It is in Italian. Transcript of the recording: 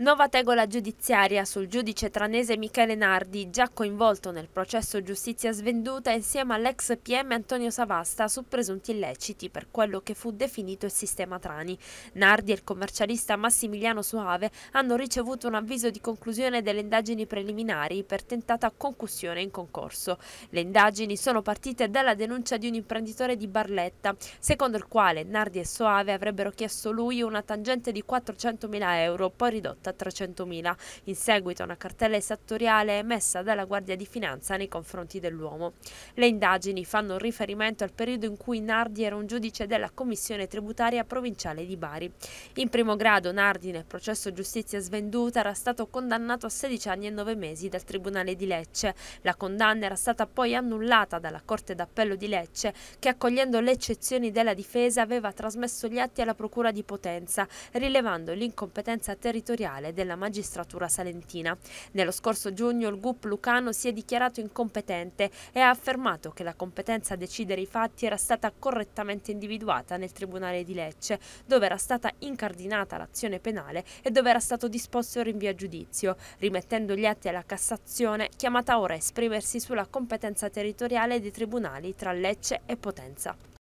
Nuova tegola giudiziaria sul giudice tranese Michele Nardi, già coinvolto nel processo giustizia svenduta insieme all'ex PM Antonio Savasta su presunti illeciti per quello che fu definito il sistema Trani. Nardi e il commercialista Massimiliano Suave hanno ricevuto un avviso di conclusione delle indagini preliminari per tentata concussione in concorso. Le indagini sono partite dalla denuncia di un imprenditore di Barletta, secondo il quale Nardi e Soave avrebbero chiesto lui una tangente di 400.000 euro, poi ridotta ammonta 300.000, in seguito a una cartella esattoriale emessa dalla Guardia di Finanza nei confronti dell'uomo. Le indagini fanno riferimento al periodo in cui Nardi era un giudice della Commissione Tributaria Provinciale di Bari. In primo grado Nardi nel processo giustizia svenduta era stato condannato a 16 anni e 9 mesi dal Tribunale di Lecce. La condanna era stata poi annullata dalla Corte d'Appello di Lecce che accogliendo le eccezioni della difesa aveva trasmesso gli atti alla Procura di Potenza, rilevando l'incompetenza territoriale Generale della Magistratura Salentina. Nello scorso giugno il GUP Lucano si è dichiarato incompetente e ha affermato che la competenza a decidere i fatti era stata correttamente individuata nel Tribunale di Lecce, dove era stata incardinata l'azione penale e dove era stato disposto il rinvio a giudizio, rimettendo gli atti alla Cassazione, chiamata ora a esprimersi sulla competenza territoriale dei tribunali tra Lecce e Potenza.